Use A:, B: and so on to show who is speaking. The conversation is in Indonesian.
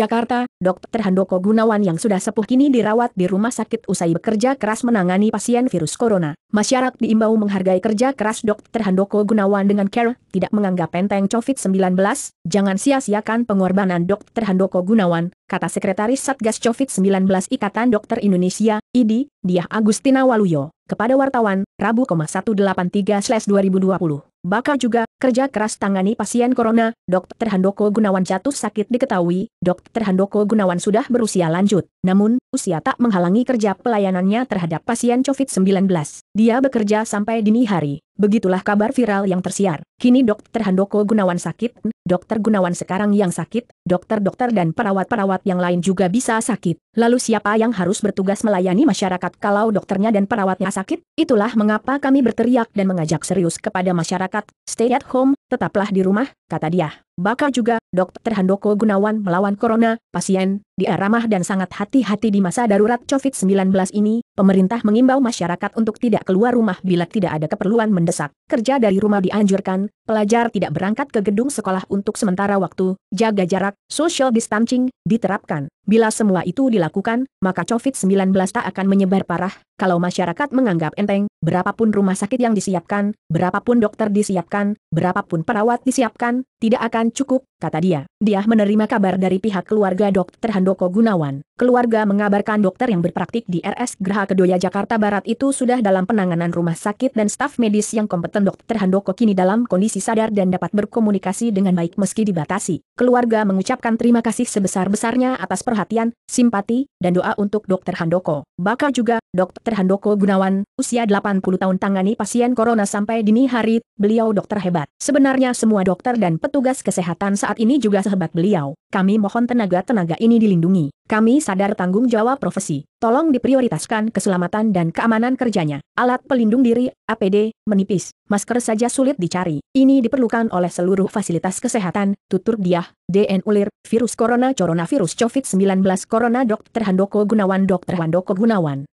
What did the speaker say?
A: Jakarta, Dr. Handoko Gunawan yang sudah sepuh kini dirawat di rumah sakit usai bekerja keras menangani pasien virus corona. Masyarakat diimbau menghargai kerja keras Dr. Handoko Gunawan dengan care, tidak menganggap enteng COVID-19, jangan sia-siakan pengorbanan Dr. Handoko Gunawan, kata Sekretaris Satgas COVID-19 Ikatan Dokter Indonesia, Idi, Diah Agustina Waluyo, kepada wartawan, Rabu 183-2020. Bakal juga, kerja keras tangani pasien corona, Dr. Handoko Gunawan jatuh sakit diketahui, Dr. Handoko Gunawan sudah berusia lanjut. Namun, usia tak menghalangi kerja pelayanannya terhadap pasien COVID-19. Dia bekerja sampai dini hari. Begitulah kabar viral yang tersiar. Kini Dr. Handoko Gunawan sakit, Dr. Gunawan sekarang yang sakit, dokter-dokter dan perawat-perawat yang lain juga bisa sakit. Lalu siapa yang harus bertugas melayani masyarakat kalau dokternya dan perawatnya sakit? Itulah mengapa kami berteriak dan mengajak serius kepada masyarakat, stay at home, tetaplah di rumah, kata dia. Bakal juga, dokter Handoko Gunawan melawan corona, pasien, dia ramah dan sangat hati-hati di masa darurat COVID-19 ini, pemerintah mengimbau masyarakat untuk tidak keluar rumah bila tidak ada keperluan mendesak. Kerja dari rumah dianjurkan, pelajar tidak berangkat ke gedung sekolah untuk sementara waktu, jaga jarak, social distancing, diterapkan. Bila semua itu dilakukan, dilakukan, maka COVID-19 tak akan menyebar parah, kalau masyarakat menganggap enteng, berapapun rumah sakit yang disiapkan, berapapun dokter disiapkan, berapapun perawat disiapkan, tidak akan cukup, kata dia. Dia menerima kabar dari pihak keluarga dokter Handoko Gunawan. Keluarga mengabarkan dokter yang berpraktik di RS Geraha Kedoya Jakarta Barat itu sudah dalam penanganan rumah sakit dan staf medis yang kompeten dokter Handoko kini dalam kondisi sadar dan dapat berkomunikasi dengan baik meski dibatasi. Keluarga mengucapkan terima kasih sebesar-besarnya atas perhatian, simpati, dan doa untuk dokter Handoko. Bakal juga, dokter. Dr. Handoko Gunawan, usia 80 tahun tangani pasien corona sampai dini hari, beliau dokter hebat. Sebenarnya semua dokter dan petugas kesehatan saat ini juga sehebat beliau. Kami mohon tenaga-tenaga ini dilindungi. Kami sadar tanggung jawab profesi. Tolong diprioritaskan keselamatan dan keamanan kerjanya. Alat pelindung diri, APD, menipis. Masker saja sulit dicari. Ini diperlukan oleh seluruh fasilitas kesehatan, tutur dia, DN Ulir, virus corona, coronavirus COVID-19, corona Dr. Handoko Gunawan, Dr. Handoko Gunawan.